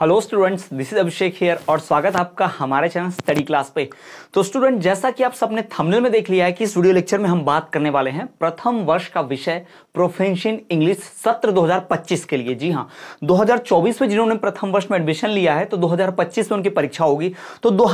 Hello students this is Abhishek here और स्वागत आपका हमारे चैनल स्टडी क्लास पे तो स्टूडेंट जैसा कि आप सबने थंबनेल में देख लिया है कि इस वीडियो लेक्चर में हम बात करने वाले हैं प्रथम वर्ष का विषय प्रोफेंशन इंग्लिश सत्र 2025 के लिए जी हाँ 2024 में जिन्होंने प्रथम वर्ष में एडमिशन लिया है तो दो में उनकी परीक्षा होगी तो दो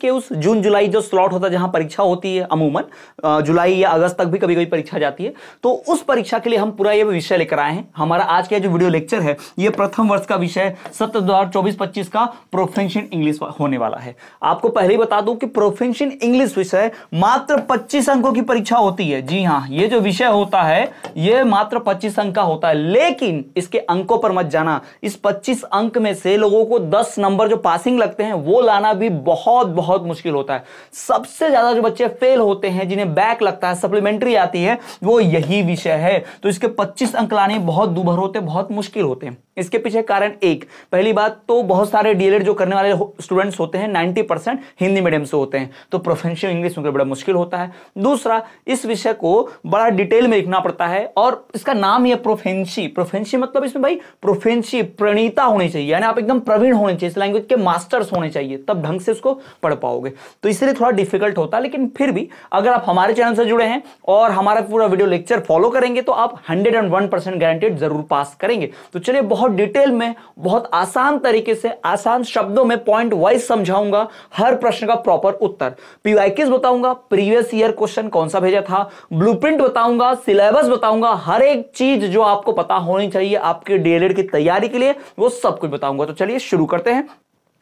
के उस जून जुलाई जो स्लॉट होता है जहाँ परीक्षा होती है अमूमन जुलाई या अगस्त तक भी कभी कभी परीक्षा जाती है तो उस परीक्षा के लिए हम पूरा ये विषय लेकर आए हैं हमारा आज का जो वीडियो लेक्चर है ये प्रथम वर्ष का विषय सत्र 2024-25 का प्रोफेंशिएंट इंग्लिश होने वाला है आपको पहले ही बता दूं कि प्रोफेंशिएंट इंग्लिश विषय मात्र 25 अंकों की परीक्षा होती है जी हाँ ये जो विषय होता है ये मात्र 25 अंक का होता है लेकिन इसके अंकों पर मत जाना इस 25 अंक में से लोगों को 10 नंबर जो पासिंग लगते हैं वो लाना भी बहुत बहुत मुश्किल होता है सबसे ज्यादा जो बच्चे फेल होते हैं जिन्हें बैक लगता है सप्लीमेंट्री आती है वो यही विषय है तो इसके पच्चीस अंक लाने बहुत दुभर होते बहुत मुश्किल होते हैं इसके पीछे कारण एक पहली पहली बात तो बहुत सारे डीएलएड जो करने वाले स्टूडेंट्स होते हैं 90 परसेंट हिंदी मीडियम से होते हैं तो प्रोफेंशियल इंग्लिश उनके बड़ा मुश्किल होता है दूसरा इस विषय को बड़ा डिटेल में लिखना पड़ता है और इसका नाम ही है प्रोफेंशी प्रोफेंशी मतलब इसमें भाई प्रोफेंशी प्रणीता होनी चाहिए यानी आप एकदम प्रवीण होने चाहिए इस लैंग्वेज के मास्टर्स होने चाहिए तब ढंग से उसको पढ़ पाओगे तो इसलिए थोड़ा डिफिकल्ट होता है लेकिन फिर भी अगर आप हमारे चैनल से जुड़े हैं और हमारा पूरा वीडियो लेक्चर फॉलो करेंगे तो आप hundred and one percent guaranteed जरूर पास करेंगे तो चलिए बहुत डिटेल में बहुत आसान आसान तरीके से आसान शब्दों में पॉइंट वाइज समझाऊंगा हर प्रश्न का प्रॉपर उत्तर पीवाईक्यूज बताऊंगा प्रीवियस ईयर क्वेश्चन कौन सा भेजा था ब्लूप्रिंट बताऊंगा सिलेबस बताऊंगा हर एक चीज जो आपको पता होनी चाहिए आपके डीएलएड की तैयारी के लिए वो सब कुछ बताऊंगा तो चलिए शुरू करते हैं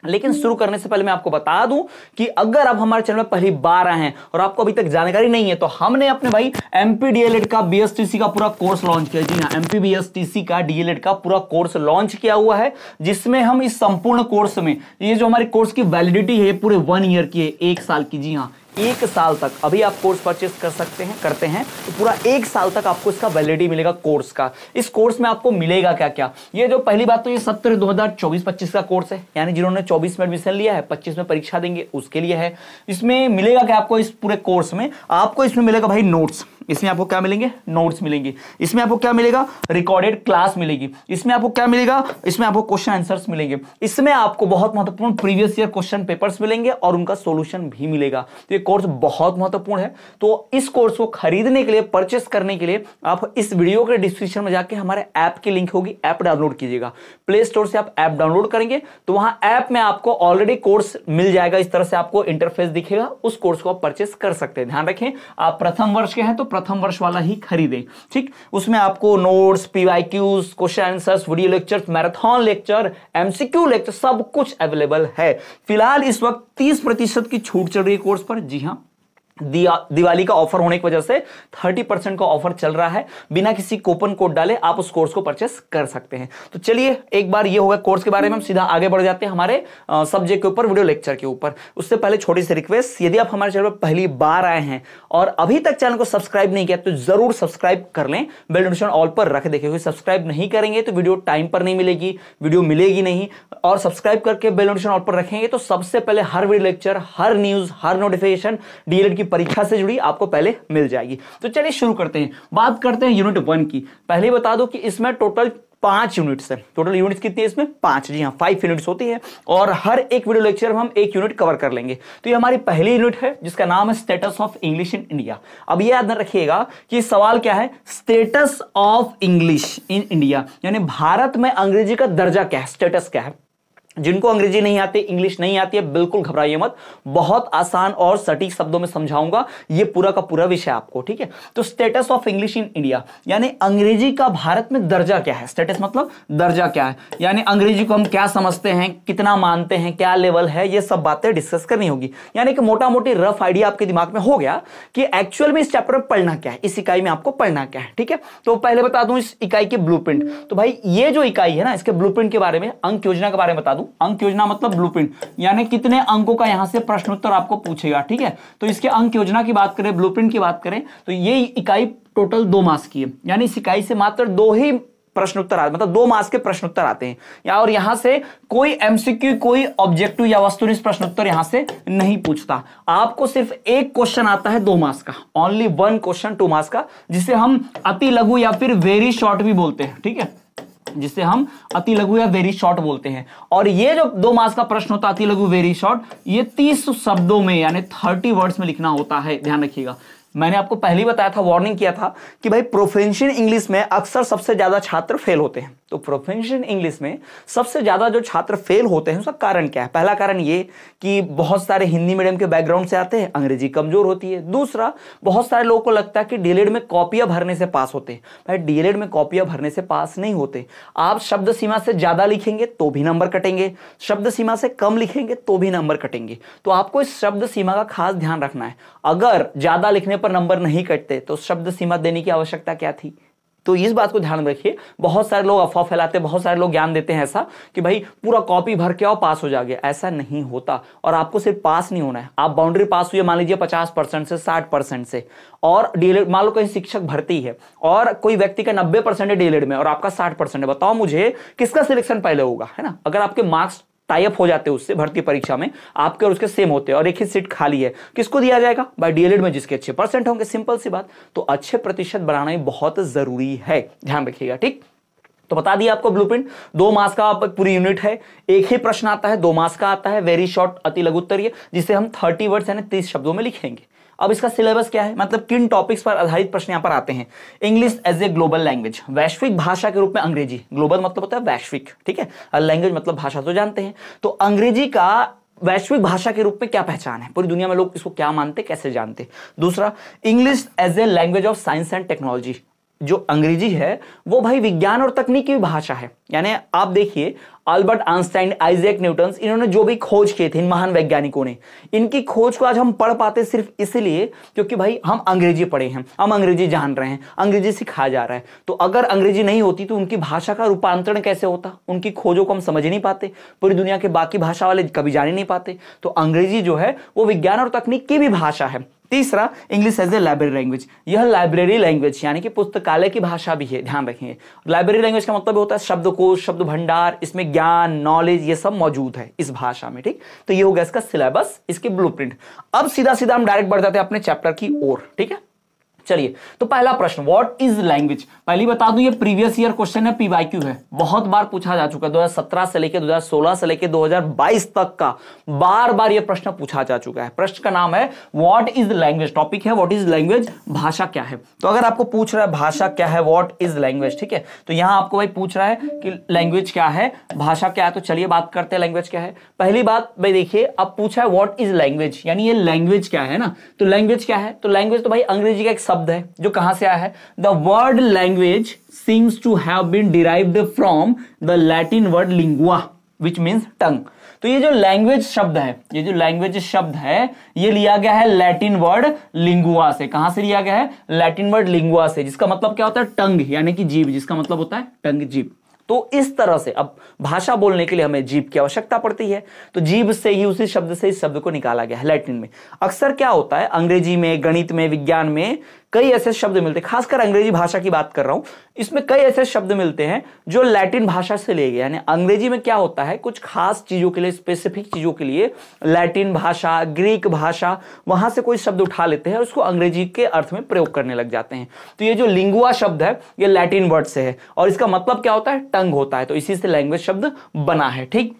लेकिन शुरू करने से पहले मैं आपको बता दूं कि अगर आप हमारे चैनल में पहली बार आए हैं और आपको अभी तक जानकारी नहीं है तो हमने अपने भाई एमपीडीएलएड का बीएसटीसी का पूरा कोर्स लॉन्च किया जी हाँ एमपी बीएसटीसी का डीएलएड का पूरा कोर्स लॉन्च किया हुआ है जिसमें हम इस संपूर्ण कोर्स में ये जो हमारे कोर्स की वैलिडिटी है पूरे वन ईयर की है एक साल की जी हाँ एक साल तक अभी आप कोर्स परचेस कर सकते हैं करते हैं तो पूरा एक साल तक आपको इसका वैलिडिटी मिलेगा कोर्स का इस कोर्स में आपको मिलेगा क्या क्या ये जो पहली बात तो ये सत्र दो हजार चौबीस पच्चीस का कोर्स है यानी जिन्होंने चौबीस में एडमिशन लिया है पच्चीस में परीक्षा देंगे उसके लिए है इसमें मिलेगा क्या आपको इस पूरे कोर्स में आपको इसमें मिलेगा भाई नोट्स इसमें आपको क्या मिलेंगे नोट्स मिलेंगे इसमें आपको क्या मिलेगा रिकॉर्डेड क्लास मिलेगी इसमें आपको क्या मिलेगा इसमें आपको क्वेश्चन आंसर्स मिलेंगे इसमें आपको बहुत महत्वपूर्ण प्रीवियस ईयर क्वेश्चन पेपर्स मिलेंगे और उनका सोल्यूशन भी मिलेगा तो ये कोर्स बहुत महत्वपूर्ण है तो इस कोर्स को खरीदने के लिए परचेस करने के लिए आप इस वीडियो के डिस्क्रिप्शन में जाकर हमारे ऐप की लिंक होगी ऐप डाउनलोड कीजिएगा प्ले स्टोर से आप ऐप डाउनलोड करेंगे तो वहां ऐप में आपको ऑलरेडी कोर्स मिल जाएगा इस तरह से आपको इंटरफेस दिखेगा उस कोर्स को आप परचेस कर सकते हैं ध्यान रखें आप प्रथम वर्ष के हैं तो प्रथम प्रथम वर्ष वाला ही खरीदे ठीक उसमें आपको notes PYQs question answers video lecture marathon lecture MCQ lecture सब कुछ अवेलेबल है फिलहाल इस वक्त तीस प्रतिशत की छूट चल रही है कोर्स पर जी हाँ दिवाली का ऑफर होने की वजह से 30 परसेंट का ऑफर चल रहा है बिना किसी कूपन कोड डाले आप उस कोर्स को परचेस कर सकते हैं तो चलिए एक बार ये होगा कोर्स के बारे में हम सीधा आगे बढ़ जाते हैं हमारे सब्जेक्ट के ऊपर वीडियो लेक्चर के ऊपर उससे पहले छोटी सी रिक्वेस्ट यदि आप हमारे चैनल पर पहली बार आए हैं और अभी तक चैनल को सब्सक्राइब नहीं किया तो जरूर सब्सक्राइब कर लें बेल नोटिफिकेशन ऑल पर रख देखे क्योंकि सब्सक्राइब नहीं करेंगे तो वीडियो टाइम पर नहीं मिलेगी वीडियो मिलेगी नहीं और सब्सक्राइब करके बेल नोटिफिकेशन ऑल पर रखेंगे तो सबसे पहले हर वीडियो लेक्चर हर न्यूज हर नोटिफिकेशन डीएलएड की परीक्षा से जुड़ी आपको पहले मिल जाएगी तो चलिए शुरू करते हैं बात करते हैं यूनिट वन की पहले बता दो कि इसमें टोटल पांच यूनिट्स हैं टोटल यूनिट्स कितनी है इसमें पांच जी हाँ फाइव यूनिट्स होती है और हर एक वीडियो लेक्चर में हम एक यूनिट कवर कर लेंगे तो ये हमारी पहली यूनिट है जिसका नाम है status of English in India अब ये याद रखिएगा कि सवाल क्या है status of English in India यानी भारत में अंग्रेजी का दर्जा क्या है स्टेटस क्या है जिनको अंग्रेजी नहीं आती इंग्लिश नहीं आती है बिल्कुल घबराइए मत बहुत आसान और सटीक शब्दों में समझाऊंगा ये पूरा का पूरा विषय आपको ठीक है तो status of English in India यानी अंग्रेजी का भारत में दर्जा क्या है स्टेटस मतलब दर्जा क्या है यानी अंग्रेजी को हम क्या समझते हैं कितना मानते हैं क्या लेवल है ये सब बातें डिस्कस करनी होगी यानी कि मोटा मोटी रफ आइडिया आपके दिमाग में हो गया कि एक्चुअल में इस चैप्टर में पढ़ना क्या है इस इकाई में आपको पढ़ना क्या है ठीक है तो पहले बता दूं इस इकाई के ब्लू तो भाई ये जो इकाई है ना इसके ब्लू के बारे में अंक योजना के बारे में बता दूं अंक योजना मतलब ब्लूप्रिंट यानी कितने अंकों का यहां से प्रश्न उत्तर आपको पूछेगा ठीक है तो इसके अंक योजना की बात करें ब्लू की बात करें तो ये इकाई टोटल दो मास की है यानी इस इकाई से मात्र दो ही प्रश्न उत्तर आते मतलब दो मास के प्रश्न उत्तर आते हैं या और यहां से कोई एमसीक्यू कोई ऑब्जेक्टिव या वस्तुनिष्ठ प्रश्न उत्तर यहां से नहीं पूछता आपको सिर्फ एक क्वेश्चन आता है दो मास का only one question two marks का जिसे हम अति लघु या फिर वेरी शॉर्ट भी बोलते हैं ठीक है थीके? जिसे हम अति लघु या वेरी शॉर्ट बोलते हैं और ये जो दो मास का प्रश्न होता है अति लघु वेरी शॉर्ट ये तीस शब्दों में यानी थर्टी वर्ड्स में लिखना होता है ध्यान रखिएगा मैंने आपको पहले बताया था वार्निंग किया था कि भाई प्रोफेंशन इंग्लिश में अक्सर सबसे ज्यादा छात्र फेल होते हैं तो प्रोफेंशन इंग्लिश में सबसे ज्यादा जो छात्र फेल होते हैं उसका कारण क्या है पहला कारण ये कि बहुत सारे हिंदी मीडियम के बैकग्राउंड से आते हैं अंग्रेजी कमजोर होती है दूसरा बहुत सारे लोगों को लगता है कि डीएलएड e में कॉपियां भरने से पास होते हैं भाई डीएलएड e में कॉपियां भरने से पास नहीं होते आप शब्द सीमा से ज्यादा लिखेंगे तो भी नंबर कटेंगे शब्द सीमा से कम लिखेंगे तो भी नंबर कटेंगे तो आपको इस शब्द सीमा का खास ध्यान रखना है अगर ज्यादा लिखने पर नंबर नहीं कटते तो शब्द सीमा देने की आवश्यकता क्या थी तो इस बात को ध्यान रखिए बहुत सारे लोग अफवाह फैलाते बहुत सारे लोग ज्ञान देते हैं ऐसा कि भाई पूरा कॉपी भर के आओ पास हो जाएगा ऐसा नहीं होता और आपको सिर्फ पास नहीं होना है आप बाउंड्री पास हुई मान लीजिए पचास परसेंट से साठ परसेंट से और डीएलएड e मान लो कहीं शिक्षक भर्ती है और कोई व्यक्ति का नब्बे परसेंट है डीएलएड e में और आपका साठ परसेंट है बताओ मुझे किसका सिलेक्शन पहले होगा है ना अगर आपके मार्क्स टाइप हो जाते हैं उससे भर्ती परीक्षा में आपके और उसके सेम होते हैं और एक ही सीट खाली है किसको दिया जाएगा बाय डीएलएड में जिसके अच्छे परसेंट होंगे सिंपल सी बात तो अच्छे प्रतिशत बनाना ही बहुत जरूरी है ध्यान रखिएगा ठीक तो बता दिया आपको ब्लूप्रिंट दो मास का पूरी यूनिट है एक ही प्रश्न आता है दो मास का आता है वेरी शॉर्ट अति लघुत्तरीय जिसे हम थर्टी वर्ड्स यानी तीस शब्दों में लिखेंगे अब इसका सिलेबस क्या है मतलब किन टॉपिक्स पर आधारित प्रश्न यहाँ पर आते हैं English as a global language वैश्विक भाषा के रूप में अंग्रेजी ग्लोबल मतलब होता है वैश्विक ठीक है लैंग्वेज मतलब भाषा तो जानते हैं तो अंग्रेजी का वैश्विक भाषा के रूप में क्या पहचान है पूरी दुनिया में लोग इसको क्या मानते कैसे जानते दूसरा English as a language of science and technology जो अंग्रेजी है वो भाई विज्ञान और तकनीक की भाषा है यानी आप देखिए अल्बर्ट आइंस्टाइन आइजैक न्यूटन इन्होंने जो भी खोज किए थे इन महान वैज्ञानिकों ने इनकी खोज को आज हम पढ़ पाते सिर्फ इसलिए क्योंकि भाई हम अंग्रेजी पढ़े हैं हम अंग्रेजी जान रहे हैं अंग्रेजी सिखाया जा रहा है तो अगर अंग्रेजी नहीं होती तो उनकी भाषा का रूपांतरण कैसे होता उनकी खोजों को हम समझ नहीं पाते पूरी दुनिया के बाकी भाषा वाले कभी जान ही नहीं पाते तो अंग्रेजी जो है वो विज्ञान और तकनीक की भी भाषा है तीसरा English as a library language यह लाइब्रेरी लैंग्वेज यानी कि पुस्तकालय की भाषा भी है ध्यान रखेंगे लाइब्रेरी लैंग्वेज का मतलब होता है शब्दकोश शब्द भंडार इसमें ज्ञान नॉलेज ये सब मौजूद है इस भाषा में ठीक तो ये हो गया इसका सिलेबस इसकी ब्लू अब सीधा सीधा हम डायरेक्ट बढ़ जाते हैं अपने चैप्टर की ओर ठीक है चलिए तो पहला प्रश्न व्हाट इज लैंग्वेज पहली बता दूं ये प्रीवियस ईयर क्वेश्चन है पीवाईक्यू है बहुत बार पूछा जा चुका है 2017 से लेके 2016 से लेके 2022 तक का बार बार ये प्रश्न पूछा जा चुका है प्रश्न का नाम है व्हाट इज लैंग्वेज टॉपिक है व्हाट इज लैंग्वेज भाषा क्या है तो अगर आपको पूछ रहा है भाषा क्या है वॉट इज लैंग्वेज ठीक है तो यहां आपको भाई पूछ रहा है कि लैंग्वेज क्या है भाषा क्या है तो चलिए बात करते हैं लैंग्वेज क्या है पहली बात भाई देखिए अब पूछा है वॉट इज लैंग्वेज यानी ये लैंग्वेज क्या है ना तो लैंग्वेज क्या है तो लैंग्वेज तो भाई अंग्रेजी का एक शब्द है जो कहां से आया है the word language seems to have been derived from the Latin word lingua which means tongue तो ये जो लैंग्वेज शब्द है ये जो लैंग्वेज शब्द है ये लिया गया है लैटिन वर्ड लिंगुआ से कहां से लिया गया है लैटिन वर्ड लिंगुआ से जिसका मतलब क्या होता है टंग यानी कि जीव जिसका मतलब होता है टंग जीव तो इस तरह से अब भाषा बोलने के लिए हमें जीव की आवश्यकता पड़ती है तो जीव से ही उसी शब्द से इस शब्द को निकाला गया है लैटिन में अक्सर क्या होता है अंग्रेजी में गणित में विज्ञान में कई ऐसे शब्द मिलते हैं खासकर अंग्रेजी भाषा की बात कर रहा हूं इसमें कई ऐसे शब्द मिलते हैं जो लैटिन भाषा से ले गए यानी अंग्रेजी में क्या होता है कुछ खास चीजों के लिए स्पेसिफिक चीजों के लिए लैटिन भाषा ग्रीक भाषा वहां से कोई शब्द उठा लेते हैं और उसको अंग्रेजी के अर्थ में प्रयोग करने लग जाते हैं तो ये जो लिंगुआ शब्द है ये लैटिन वर्ड से है और इसका मतलब क्या होता है टंग होता है तो इसी से लैंग्वेज शब्द बना है ठीक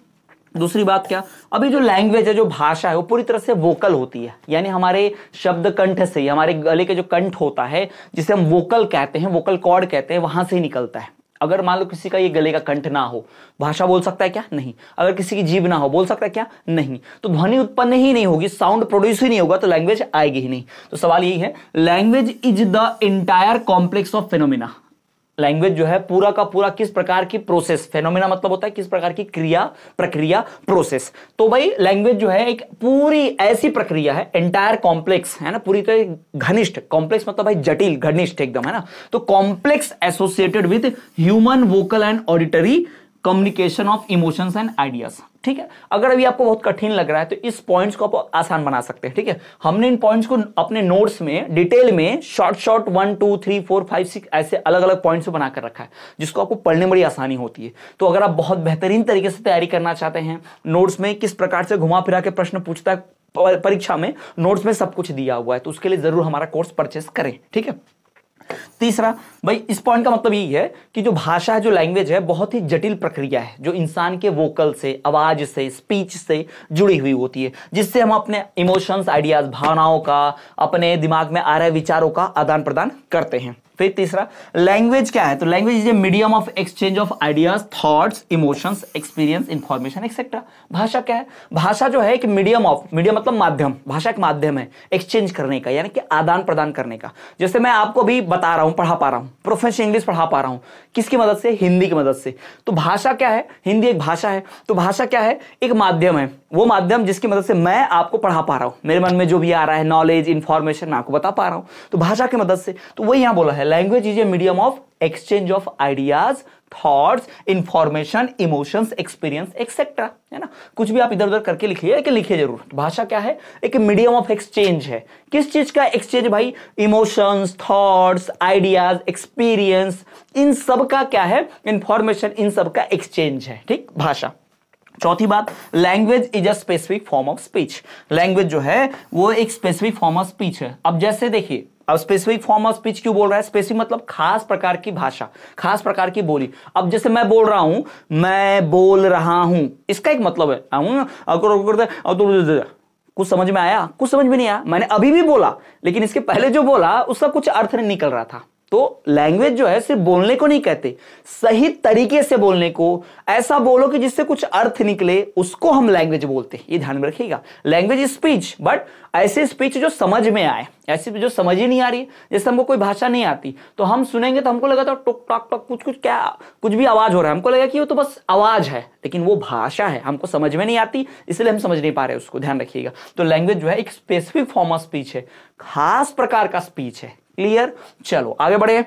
दूसरी बात क्या अभी जो लैंग्वेज है जो भाषा है वो पूरी तरह से वोकल होती है यानी हमारे शब्द कंठ से हमारे गले के जो कंठ होता है जिसे हम वोकल कहते हैं वोकल कॉर्ड कहते हैं वहां से ही निकलता है अगर मान लो किसी का ये गले का कंठ ना हो भाषा बोल सकता है क्या नहीं अगर किसी की जीव ना हो बोल सकता है क्या नहीं तो ध्वनि उत्पन्न ही नहीं होगी साउंड प्रोड्यूस ही नहीं होगा तो लैंग्वेज आएगी ही नहीं तो सवाल यही है language is the entire complex of phenomena language जो है पूरा का पूरा किस प्रकार की प्रोसेस फेनोमिना मतलब होता है किस प्रकार की क्रिया प्रक्रिया प्रोसेस तो भाई लैंग्वेज जो है एक पूरी ऐसी प्रक्रिया है एंटायर कॉम्प्लेक्स है ना पूरी तरह तो घनिष्ठ कॉम्प्लेक्स मतलब भाई जटिल घनिष्ठ एकदम है ना तो complex associated with human vocal and auditory communication of emotions and ideas ठीक है अगर अभी आपको बहुत कठिन लग रहा है तो इस पॉइंट्स को आप आसान बना सकते हैं ठीक है हमने इन पॉइंट्स को अपने नोट्स में डिटेल में short short one two three four five six ऐसे अलग अलग पॉइंट्स में बनाकर रखा है जिसको आपको पढ़ने में बड़ी आसानी होती है तो अगर आप बहुत बेहतरीन तरीके से तैयारी करना चाहते हैं नोट्स में किस प्रकार से घुमा फिरा के प्रश्न पूछता है परीक्षा में नोट्स में सब कुछ दिया हुआ है तो उसके लिए जरूर हमारा कोर्स परचेस करें ठीक है तीसरा भाई इस पॉइंट का मतलब यही है कि जो भाषा है जो लैंग्वेज है बहुत ही जटिल प्रक्रिया है जो इंसान के वोकल से आवाज से स्पीच से जुड़ी हुई होती है जिससे हम अपने इमोशंस आइडियाज भावनाओं का अपने दिमाग में आ रहे विचारों का आदान प्रदान करते हैं फिर तीसरा लैंग्वेज क्या है तो language is a medium of exchange of ideas thoughts emotions experience information etcetera भाषा क्या है भाषा जो है एक मीडियम ऑफ मीडियम मतलब माध्यम भाषा एक माध्यम है एक्सचेंज करने का यानी कि आदान प्रदान करने का जैसे मैं आपको अभी बता रहा हूं पढ़ा पा रहा हूं प्रोफेशनल इंग्लिश पढ़ा पा रहा हूं किसकी मदद से हिंदी की मदद से तो भाषा क्या है हिंदी एक भाषा है तो भाषा क्या है एक माध्यम है वो माध्यम जिसकी मदद से मैं आपको पढ़ा पा रहा हूं मेरे मन में जो भी आ रहा है नॉलेज इंफॉर्मेशन मैं आपको बता पा रहा हूं तो भाषा की मदद से तो वही यहां बोला है language is a medium of exchange of ideas thoughts information emotions experience etcetera है ना कुछ भी आप इधर उधर करके लिखिए लेकिन लिखिए जरूर भाषा क्या है एक मीडियम ऑफ एक्सचेंज है किस चीज का एक्सचेंज भाई इमोशंस थॉट्स आइडियाज एक्सपीरियंस इन सब का क्या है इंफॉर्मेशन इन सब का एक्सचेंज है ठीक भाषा चौथी बात language is a specific form of speech language जो है वो एक स्पेसिफिक फॉर्म ऑफ स्पीच है अब जैसे देखिए अब स्पेसिफिक फॉर्म ऑफ स्पीच क्यों बोल रहा है स्पेसिफिक मतलब खास प्रकार की भाषा खास प्रकार की बोली अब जैसे मैं बोल रहा हूं मैं बोल रहा हूं इसका एक मतलब है हाँ, तो कुछ समझ में आया कुछ समझ में नहीं आया मैंने अभी भी बोला लेकिन इसके पहले जो बोला उसका कुछ अर्थ नहीं निकल रहा था तो लैंग्वेज जो है सिर्फ बोलने को नहीं कहते सही तरीके से बोलने को ऐसा बोलो कि जिससे कुछ अर्थ निकले उसको हम लैंग्वेज बोलते हैं ये ध्यान में रखिएगा लैंग्वेज स्पीच बट ऐसे स्पीच जो समझ में आए ऐसी जो समझ ही नहीं आ रही जैसे हमको कोई भाषा नहीं आती तो हम सुनेंगे तो हमको लगा था टुक टॉक टॉक कुछ कुछ क्या कुछ भी आवाज हो रहा है हमको लगा कि वो तो बस आवाज है लेकिन वो भाषा है हमको समझ में नहीं आती इसलिए हम समझ नहीं पा रहे उसको ध्यान रखिएगा तो लैंग्वेज जो है एक स्पेसिफिक फॉर्म ऑफ स्पीच है खास प्रकार का स्पीच है क्लियर चलो आगे बढ़े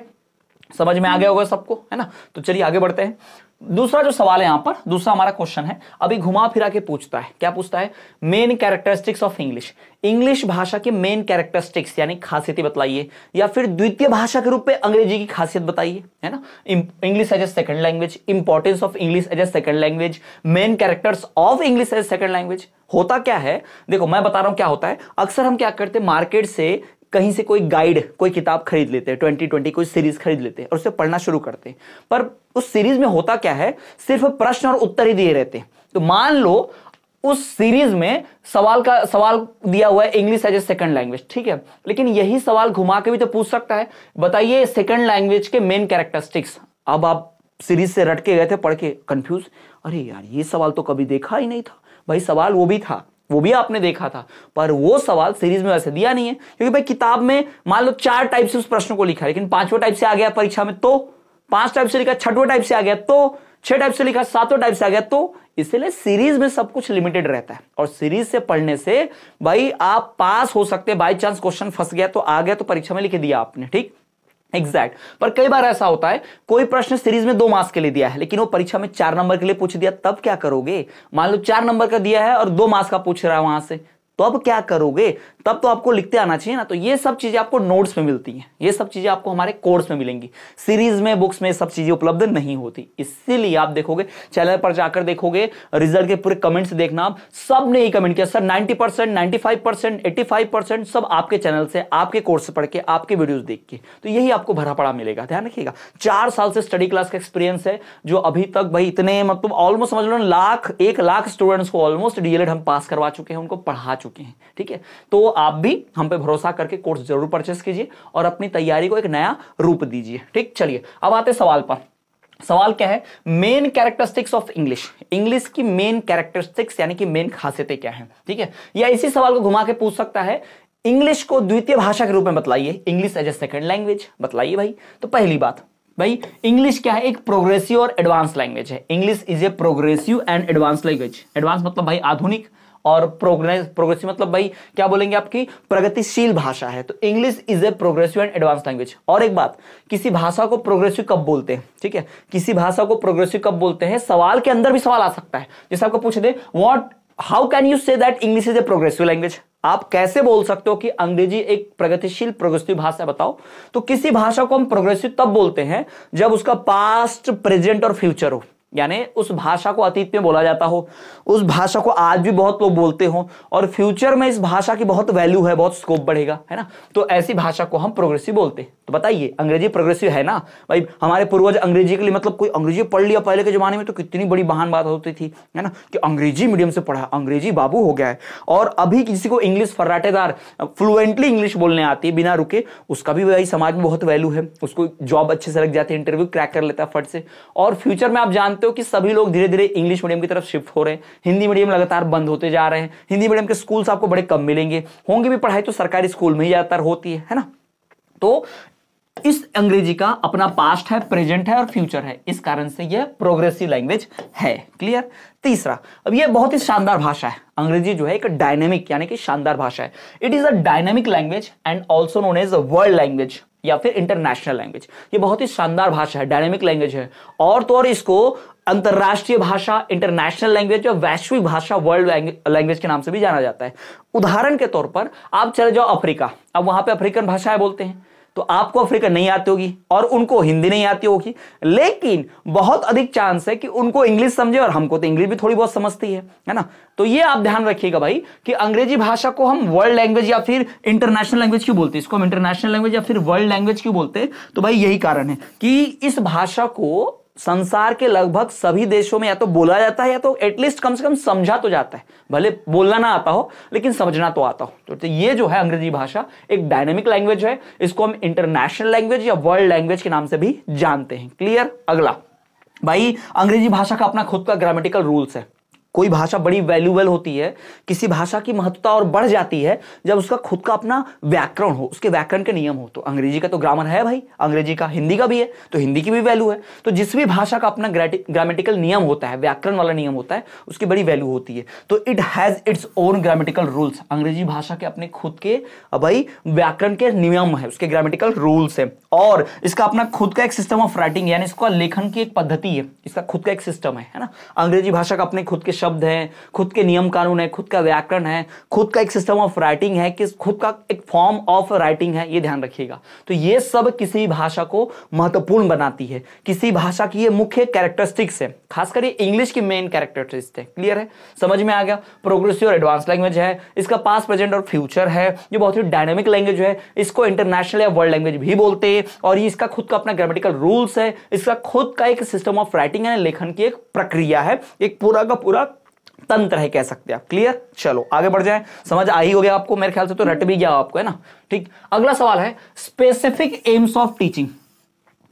समझ में आ गया होगा सबको है ना तो चलिए आगे बढ़ते हैं दूसरा जो सवाल है यहां पर दूसरा हमारा क्वेश्चन है अभी घुमा फिरा के पूछता है क्या पूछता है main characteristics of English English भाषा के मेन कैरेक्टरिस्टिक्स यानी खासियतें बताइए या फिर द्वितीय भाषा के रूप में अंग्रेजी की खासियत बताइए है ना English as a second language importance of English as a second language main characters of English as a second language होता क्या है देखो मैं बता रहा हूं क्या होता है अक्सर हम क्या करते हैं मार्केट से कहीं से कोई गाइड कोई किताब खरीद लेते हैं ट्वेंटी ट्वेंटी कोई सीरीज खरीद लेते हैं और उसे पढ़ना शुरू करते हैं पर उस सीरीज में होता क्या है सिर्फ प्रश्न और उत्तर ही दिए रहते हैं तो मान लो उस सीरीज में सवाल का सवाल दिया हुआ है English as a second language ठीक है लेकिन यही सवाल घुमा के भी तो पूछ सकता है बताइए सेकंड लैंग्वेज के मेन कैरेक्टरिस्टिक्स अब आप सीरीज से रट के गए थे पढ़ के कंफ्यूज अरे यार ये सवाल तो कभी देखा ही नहीं था भाई सवाल वो भी था वो भी आपने देखा था पर वो सवाल सीरीज में वैसे दिया नहीं है क्योंकि भाई किताब में मान लो चार टाइप से उस प्रश्न को लिखा लेकिन पांचवा टाइप से आ गया परीक्षा में तो पांच टाइप से लिखा छठवा टाइप से आ गया तो छह टाइप से लिखा सातों टाइप से आ गया तो इसलिए सीरीज में सब कुछ लिमिटेड रहता है और सीरीज से पढ़ने से भाई आप पास हो सकते बाई चांस क्वेश्चन फंस गया तो आ गया तो परीक्षा में लिख दिया आपने ठीक एग्जैक्ट पर कई बार ऐसा होता है कोई प्रश्न सीरीज में दो मार्क्स के लिए दिया है लेकिन वो परीक्षा में चार नंबर के लिए पूछ दिया तब क्या करोगे मान लो चार नंबर का दिया है और दो मार्क्स का पूछ रहा है वहां से तो अब क्या करोगे तब तो आपको लिखते आना चाहिए ना तो ये सब चीज़ें आपको नोट्स में मिलती हैं ये सब चीज़ें आपको हमारे कोर्स में मिलेंगी सीरीज में बुक्स में सब चीज़ें उपलब्ध नहीं होती इसीलिए आप देखोगे चैनल पर जाकर देखोगे रिजल्ट के पूरे कमेंट्स देखना आप सब ने ही कमेंट किया sir 90 percent ninety five percent सब आपके चैनल से आपके कोर्स पढ़ के आपके वीडियोज देख के तो यही आपको भरा पड़ा मिलेगा ध्यान रखिएगा चार साल से स्टडी क्लास का एक्सपीरियंस है जो अभी तक भाई इतने मतलब ऑलमोस्ट समझ लो लाख एक लाख स्टूडेंट्स को ऑलमोस्ट डीएलएड हम पास करवा चुके हैं उनको पढ़ा चुके हैं ठीक है तो आप भी हम पे भरोसा करके कोर्स जरूर परचेस कीजिए और अपनी तैयारी को एक नया रूप दीजिए ठीक चलिए अब आते सवाल पर सवाल क्या है main characteristics of English English की मेन कैरेक्टरिस्टिक्स यानी कि मेन खासियतें क्या है ठीक है या इसी सवाल को घुमा के पूछ सकता है इंग्लिश को द्वितीय भाषा के रूप में बतलाइए English as a second language बतलाइए भाई तो पहली बात भाई इंग्लिश क्या है एक प्रोग्रेसिव और एडवांस लैंग्वेज है English is a progressive and advance language advance मतलब भाई आधुनिक और प्रोग्रेस प्रोग्रेसिव मतलब भाई क्या बोलेंगे आपकी प्रगतिशील भाषा है तो English is a progressive and advance language और एक बात किसी भाषा को प्रोग्रेसिव कब बोलते हैं ठीक है किसी भाषा को प्रोग्रेसिव कब बोलते हैं सवाल के अंदर भी सवाल आ सकता है जैसे आपको पूछ दे what how can you say that English is a progressive language आप कैसे बोल सकते हो कि अंग्रेजी एक प्रगतिशील प्रोग्रेसिव भाषा बताओ तो किसी भाषा को हम प्रोग्रेसिव तब बोलते हैं जब उसका पास्ट प्रेजेंट और फ्यूचर हो यानी उस भाषा को अतीत में बोला जाता हो उस भाषा को आज भी बहुत लोग बोलते हो और फ्यूचर में इस भाषा की बहुत वैल्यू है बहुत स्कोप बढ़ेगा है ना तो ऐसी भाषा को हम प्रोग्रेसिव बोलते हैं तो बताइए अंग्रेजी प्रोग्रेसिव है ना भाई हमारे पूर्वज अंग्रेजी के लिए मतलब कोई अंग्रेजी पढ़ लिया पहले के जमाने में तो कितनी बड़ी महान बात होती थी है ना कि अंग्रेजी मीडियम से पढ़ा अंग्रेजी बाबू हो गया है और अभी किसी को इंग्लिश फर्राटेदार फ्लुएंटली इंग्लिश बोलने आती है बिना रुके उसका भी भाई समाज में बहुत वैल्यू है उसको जॉब अच्छे से लग जाती है इंटरव्यू क्रैक कर लेता है फट से और फ्यूचर में आप जानते सकते हो कि सभी लोग धीरे धीरे इंग्लिश मीडियम की तरफ शिफ्ट हो रहे हैं हिंदी मीडियम लगातार बंद होते जा रहे हैं हिंदी मीडियम के स्कूल्स आपको बड़े कम मिलेंगे होंगे भी पढ़ाई तो सरकारी स्कूल में ही ज़्यादातर होती है है ना तो इस अंग्रेजी का अपना पास्ट है प्रेजेंट है और फ्यूचर है इस कारण से यह प्रोग्रेसिव लैंग्वेज है क्लियर तीसरा अब यह बहुत ही शानदार भाषा है अंग्रेजी जो है एक डायनेमिक यानी कि शानदार भाषा है it is a dynamic language and also known as a world language या फिर इंटरनेशनल लैंग्वेज ये बहुत ही शानदार भाषा है डायनेमिक लैंग्वेज है और तो और इसको अंतर्राष्ट्रीय भाषा इंटरनेशनल लैंग्वेज या वैश्विक भाषा वर्ल्ड लैंग्वेज के नाम से भी जाना जाता है उदाहरण के तौर पर आप चले जाओ अफ्रीका अब वहां पे अफ्रीकन भाषाएं बोलते हैं तो आपको अफ्रीकन नहीं आती होगी और उनको हिंदी नहीं आती होगी लेकिन बहुत अधिक चांस है कि उनको इंग्लिश समझे और हमको तो इंग्लिश भी थोड़ी बहुत समझती है है ना तो ये आप ध्यान रखिएगा भाई कि अंग्रेजी भाषा को हम वर्ल्ड लैंग्वेज या फिर इंटरनेशनल लैंग्वेज क्यों बोलते हैं इसको हम इंटरनेशनल लैंग्वेज या फिर वर्ल्ड लैंग्वेज क्यों बोलते हैं तो भाई यही कारण है कि इस भाषा को संसार के लगभग सभी देशों में या तो बोला जाता है या तो एटलीस्ट कम से कम समझा तो जाता है भले बोलना ना आता हो लेकिन समझना तो आता हो तो, तो ये जो है अंग्रेजी भाषा एक डायनेमिक लैंग्वेज है इसको हम इंटरनेशनल लैंग्वेज या वर्ल्ड लैंग्वेज के नाम से भी जानते हैं क्लियर अगला भाई अंग्रेजी भाषा का अपना खुद का ग्रामेटिकल रूल्स है कोई भाषा बड़ी वैल्यूबल होती है किसी भाषा की महत्वता और बढ़ जाती है जब उसका खुद का अपना व्याकरण हो उसके व्याकरण के नियम हो तो अंग्रेजी का तो ग्रामर है भाई अंग्रेजी का हिंदी का भी है तो हिंदी की भी वैल्यू है तो जिस भी भाषा का अपना ग्रामेटिकल नियम होता है व्याकरण वाला नियम होता है उसकी बड़ी वैल्यू होती है तो it has its own grammatical rules अंग्रेजी भाषा के अपने खुद के भाई व्याकरण के नियम है उसके ग्रामेटिकल रूल्स है और इसका अपना खुद का एक सिस्टम ऑफ राइटिंग यानी इसका लेखन की एक पद्धति है इसका खुद का एक सिस्टम है ना अंग्रेजी भाषा का अपने खुद के शब्द हैं खुद के नियम कानून है खुद का व्याकरण है खुद का एक सिस्टम ऑफ राइटिंग है किस खुद का एक फॉर्म ऑफ राइटिंग है ये ध्यान रखिएगा तो ये सब किसी भाषा को महत्वपूर्ण बनाती है किसी भाषा की ये मुख्य कैरेक्टरिस्टिक्स है खासकर ये इंग्लिश की मेन कैरेक्टरिस्टिक्स है क्लियर है समझ में आ गया प्रोग्रेसिव और एडवांस लैंग्वेज है इसका पास प्रेजेंट और फ्यूचर है ये बहुत ही डायनेमिक लैंग्वेज है इसको इंटरनेशनल या वर्ल्ड लैंग्वेज भी बोलते हैं और ये इसका खुद का अपना ग्रामेटिकल रूल्स है इसका खुद का एक सिस्टम ऑफ राइटिंग है लेखन की एक प्रक्रिया है एक पूरा का पूरा तंत्र है कह सकते हैं आप क्लियर चलो आगे बढ़ जाए समझ आ ही हो गया आपको मेरे ख्याल से तो रट भी गया आपको है ना ठीक अगला सवाल है स्पेसिफिक एम्स ऑफ टीचिंग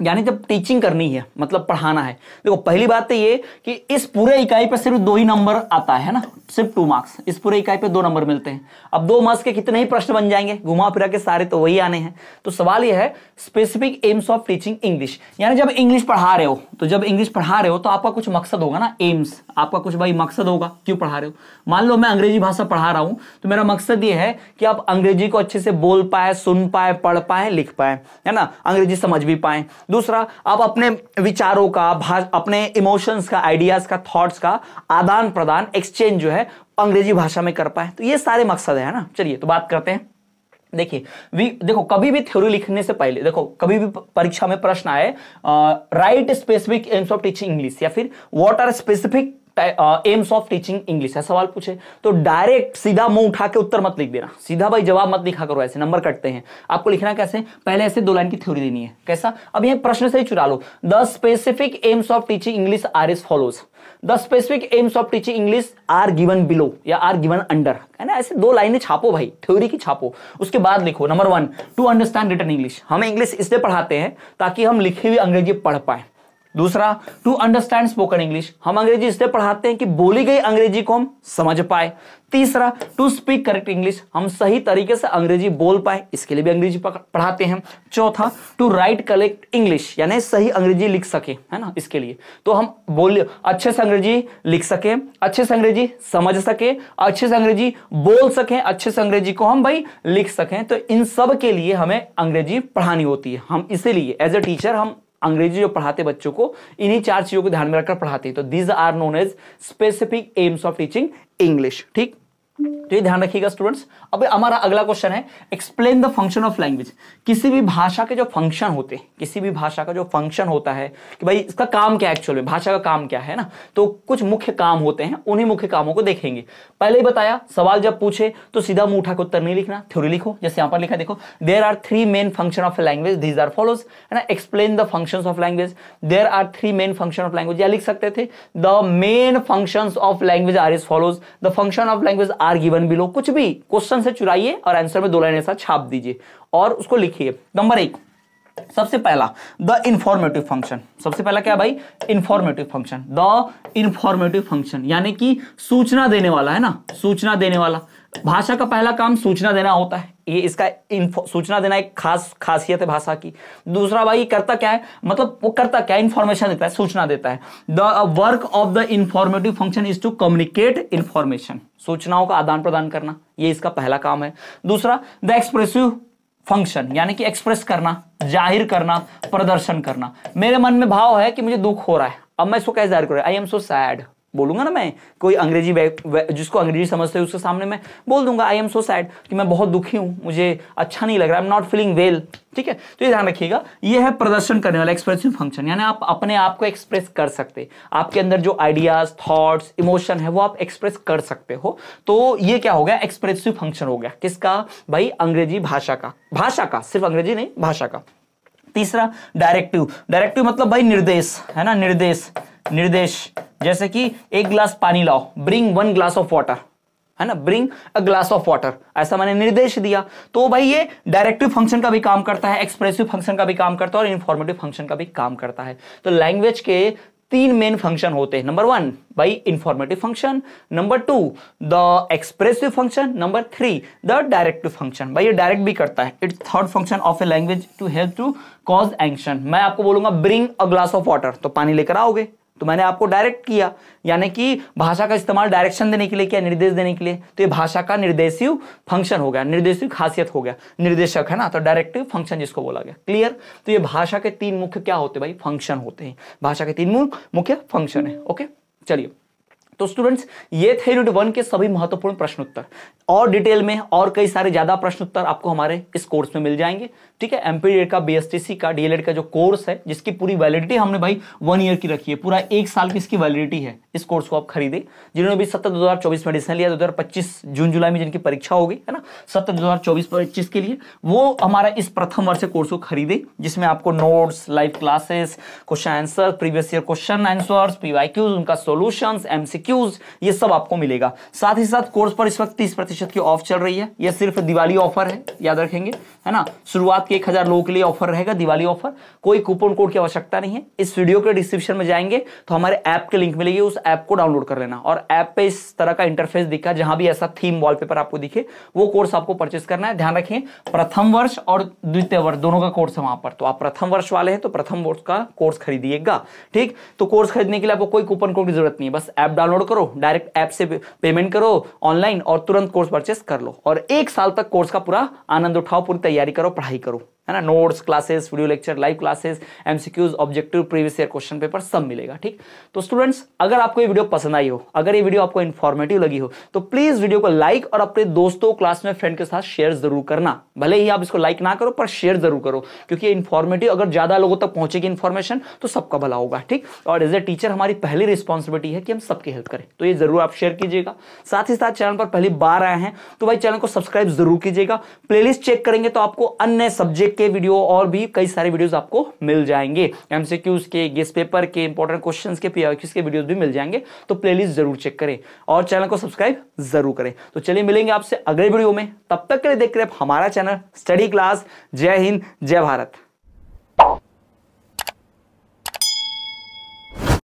यानी जब टीचिंग करनी है मतलब पढ़ाना है देखो पहली बात तो ये कि इस पूरे इकाई पर सिर्फ दो ही नंबर आता है ना सिर्फ टू मार्क्स इस पूरे इकाई पे दो नंबर मिलते हैं अब दो मार्क्स के कितने ही प्रश्न बन जाएंगे घुमा फिरा के सारे तो वही आने हैं तो सवाल यह है specific aims of teaching English यानी जब इंग्लिश पढ़ा रहे हो तो जब इंग्लिश पढ़ा रहे हो तो आपका कुछ मकसद होगा ना एम्स आपका कुछ भाई मकसद होगा क्यों पढ़ा रहे हो मान लो मैं अंग्रेजी भाषा पढ़ा रहा हूं तो मेरा मकसद ये है कि आप अंग्रेजी को अच्छे से बोल पाए सुन पाए पढ़ पाए लिख पाए है ना अंग्रेजी समझ भी पाए दूसरा आप अपने विचारों का अपने इमोशंस का आइडियाज का थॉट्स का आदान प्रदान एक्सचेंज जो है अंग्रेजी भाषा में कर पाए तो ये सारे मकसद है ना चलिए तो बात करते हैं देखिए देखो कभी भी थ्योरी लिखने से पहले देखो कभी भी परीक्षा में प्रश्न आए right specific aims of teaching English या फिर what are specific aims of teaching English है सवाल पूछे तो डायरेक्ट सीधा मुंह उठा के उत्तर मत लिख देना सीधा भाई जवाब मत लिखा करो ऐसे नंबर कटते हैं आपको लिखना कैसे पहले ऐसे दो लाइन की थ्योरी देनी है कैसा अब ये प्रश्न से ही चुरा लो the specific aims of teaching English are is follows the specific aims of teaching English are given below या आर गिवन अंडर है ना ऐसे दो लाइनें छापो भाई थ्योरी की छापो उसके बाद लिखो number one two understand return English हम इंग्लिश इसलिए पढ़ाते हैं ताकि हम लिखी हुई अंग्रेजी पढ़ पाए दूसरा टू अंडरस्टैंड स्पोकन इंग्लिश हम अंग्रेजी इसलिए पढ़ाते हैं कि बोली गई अंग्रेजी को हम समझ पाए तीसरा टू स्पीक करेक्ट इंग्लिश हम सही तरीके से अंग्रेजी बोल पाए इसके लिए भी अंग्रेजी पढ़ाते हैं चौथा टू राइट करेक्ट इंग्लिश यानी सही अंग्रेजी लिख सके है ना इसके लिए तो हम बोल अच्छे से अंग्रेजी लिख सके अच्छे से अंग्रेजी समझ सके अच्छे से अंग्रेजी बोल सके अच्छे से अंग्रेजी को हम भाई लिख सकें तो इन सब के लिए हमें अंग्रेजी पढ़ानी होती है हम इसीलिए एज ए टीचर हम अंग्रेजी जो पढ़ाते बच्चों को इन्हीं चार चीजों को ध्यान में रखकर पढ़ाते हैं तो these are known as specific aims of teaching English ठीक तो ये ध्यान रखिएगा स्टूडेंट्स अब हमारा अगला क्वेश्चन है explain the function of language किसी भी भाषा के जो फंक्शन होते हैं किसी भी भाषा का जो फंक्शन होता है कि भाई इसका काम क्या एक्चुअल में भाषा का काम क्या है ना तो कुछ मुख्य काम होते हैं उन्हीं मुख्य कामों को देखेंगे पहले ही बताया सवाल जब पूछे तो सीधा मुंह उठा के उत्तर नहीं लिखना थ्योरी लिखो जैसे यहां पर लिखा देखो there are three main function of language these are follows है ना explain the function of language there are three main function of language या लिख सकते थे the main function of language are is follows the function of language are are given below कुछ भी question से चुराइए और आंसर में दो लाइन ऐसा छाप दीजिए और उसको लिखिए नंबर एक सबसे पहला द इंफॉर्मेटिव फंक्शन सबसे पहला क्या भाई informative function the informative function यानी कि सूचना देने वाला है ना सूचना देने वाला भाषा का पहला काम सूचना देना होता है ये इसका सूचना देना एक खास खासियत है भाषा की दूसरा भाई करता क्या है मतलब वो करता क्या इंफॉर्मेशन देता है सूचना देता है the work of the informative function is to communicate information सूचनाओं का आदान प्रदान करना ये इसका पहला काम है दूसरा द एक्सप्रेसिव फंक्शन यानी कि एक्सप्रेस करना जाहिर करना प्रदर्शन करना मेरे मन में भाव है कि मुझे दुख हो रहा है अब मैं इसको कैसे जाहिर कर हूं आई एम सो सैड बोलूंगा ना मैं कोई अंग्रेजी जिसको अंग्रेजी समझते हैं उसके सामने मैं बोल दूंगा आई एम सो सैड कि मैं बहुत दुखी हूँ मुझे अच्छा नहीं लग रहा I am not feeling well ठीक है तो ये ध्यान रखिएगा ये है प्रदर्शन करने वाला एक्सप्रेसिव फंक्शन यानी आप अपने आप को एक्सप्रेस कर सकते आपके अंदर जो आइडियाज थॉट्स इमोशन है वो आप एक्सप्रेस कर सकते हो तो ये क्या हो गया एक्सप्रेसिव फंक्शन हो गया किसका भाई अंग्रेजी भाषा का भाषा का सिर्फ अंग्रेजी नहीं भाषा का तीसरा डायरेक्टिव डायरेक्टिव मतलब भाई निर्देश है ना निर्देश निर्देश जैसे कि एक ग्लास पानी लाओ bring one glass of water है ना bring a glass of water ऐसा मैंने निर्देश दिया तो भाई ये डायरेक्टिव फंक्शन का भी काम करता है एक्सप्रेसिव फंक्शन का भी काम करता है और इन्फॉर्मेटिव फंक्शन का भी काम करता है तो लैंग्वेज के तीन मेन फंक्शन होते हैं नंबर वन भाई informative function number two the expressive function number three the directive function भाई ये डायरेक्ट भी करता है it's third function of a language to help to cause action मैं आपको बोलूंगा bring a glass of water तो पानी लेकर आओगे तो मैंने आपको डायरेक्ट किया यानी कि भाषा का इस्तेमाल डायरेक्शन देने के लिए किया निर्देश देने के लिए तो ये भाषा का निर्देशिव फंक्शन हो गया निर्देशिव खासियत हो गया निर्देशक है ना तो डायरेक्टिव फंक्शन जिसको बोला गया क्लियर तो ये भाषा के तीन मुख्य क्या होते भाई फंक्शन होते हैं भाषा के तीन मुख्य फंक्शन है ओके चलिए तो स्टूडेंट्स ये थे यूनिट वन के सभी महत्वपूर्ण प्रश्नोत्तर और डिटेल में और कई सारे ज्यादा प्रश्नोत्तर आपको हमारे इस कोर्स में मिल जाएंगे ठीक है एमपीडेड का बीएसटीसी का डीएलएड का जो कोर्स है जिसकी पूरी वैलिडिटी हमने भाई वन ईयर की रखी है पूरा एक साल की इसकी वैलिडिटी है इस कोर्स को आप खरीदे जिन्होंने भी सत्तर दो हजार चौबीस में एडिशन लिया दो हजार पच्चीस जून जुलाई में जिनकी परीक्षा होगी है ना सत्तर दो हजार चौबीस पच्चीस के लिए वो हमारा इस प्रथम वर्ष कोर्स को खरीदे जिसमें आपको notes live classes question answer previous year question answer PY उनका सोल्यूशन एमसीक्यू एक्सक्यूज ये सब आपको मिलेगा साथ ही साथ कोर्स पर इस वक्त तीस प्रतिशत की ऑफ चल रही है ये सिर्फ दिवाली ऑफर है याद रखेंगे है ना शुरुआत के एक हजार लोगों के लिए ऑफर रहेगा दिवाली ऑफर कोई कूपन कोड की आवश्यकता नहीं है इस वीडियो के डिस्क्रिप्शन में जाएंगे तो हमारे ऐप के लिंक मिलेगी उस ऐप को डाउनलोड कर लेना और ऐप पे इस तरह का इंटरफेस दिखा जहां भी ऐसा थीम वॉलपेपर आपको दिखे वो कोर्स आपको परचेस करना है ध्यान रखें प्रथम वर्ष और द्वितीय वर्ष दोनों का कोर्स है वहां पर तो आप प्रथम वर्ष वाले हैं तो प्रथम वर्ष का कोर्स खरीदिएगा ठीक तो कोर्स खरीदने के लिए आपको कोई कूपन कोड की जरूरत नहीं है बस ऐप डाउनलोड डाउनलोड करो डायरेक्ट ऐप से पेमेंट करो ऑनलाइन और तुरंत कोर्स परचेस कर लो और एक साल तक कोर्स का पूरा आनंद उठाओ पूरी तैयारी करो पढ़ाई करो है ना notes classes video lecture live classes MCQs objective previous year question paper सब मिलेगा ठीक तो स्टूडेंट्स अगर आपको ये वीडियो पसंद आई हो अगर ये वीडियो आपको इन्फॉर्मेटिव लगी हो तो प्लीज वीडियो को लाइक और अपने दोस्तों क्लास में फ्रेंड के साथ शेयर जरूर करना भले ही आप इसको लाइक ना करो पर शेयर जरूर करो क्योंकि इन्फॉर्मेटिव अगर ज्यादा लोगों तक पहुंचेगी इन्फॉर्मेशन तो सबका भला होगा ठीक और एज ए टीचर हमारी पहली रिस्पॉन्सिबिलिटी है कि हम सबकी हेल्प करें तो ये जरूर आप शेयर कीजिएगा साथ ही साथ चैनल पर पहली बार आए हैं तो भाई चैनल को सब्सक्राइब जरूर कीजिएगा प्लेलिस्ट चेक करेंगे तो आपको अन्य सब्जेक्ट के वीडियो और भी कई सारे वीडियोस आपको मिल जाएंगे एमसीक्यूज के गेस पेपर के इंपॉर्टेंट क्वेश्चंस के पीआरक्यूज के वीडियोस भी मिल जाएंगे तो प्लेलिस्ट जरूर चेक करें और चैनल को सब्सक्राइब जरूर करें तो चलिए मिलेंगे आपसे अगले वीडियो में तब तक के लिए देख रहे हमारा चैनल स्टडी क्लास जय हिंद जय भारत